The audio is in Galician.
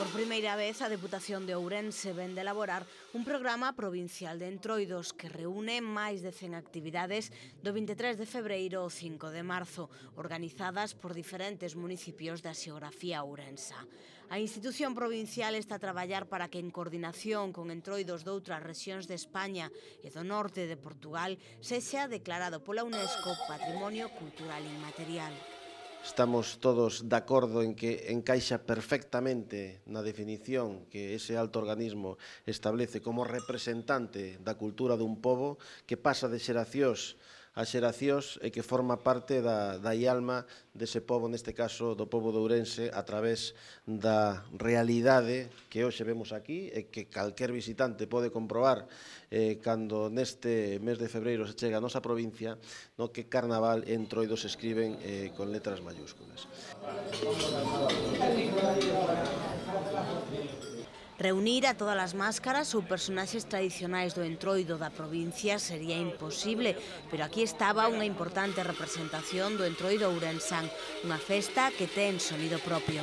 Por primeira vez, a Deputación de Ourense ven de elaborar un programa provincial de entroidos que reúne máis de 100 actividades do 23 de febreiro ao 5 de marzo, organizadas por diferentes municipios da xeografía ourensa. A institución provincial está a traballar para que en coordinación con entroidos de outras rexións de España e do norte de Portugal sexa declarado pola UNESCO Patrimonio Cultural Inmaterial estamos todos de acordo en que encaixa perfectamente na definición que ese alto organismo establece como representante da cultura dun pobo que pasa de xeracións as xeracións e que forma parte da, da alma dese povo, neste caso do povo de Ourense, a través da realidade que hoxe vemos aquí e que calquer visitante pode comprobar eh, cando neste mes de febreiro se chega a nosa provincia, no que carnaval en Troido escriben eh, con letras mayúsculas. Reunir a todas as máscaras ou personaxes tradicionais do entroido da provincia sería imposible, pero aquí estaba unha importante representación do entroido ourensán, unha festa que ten sonido propio.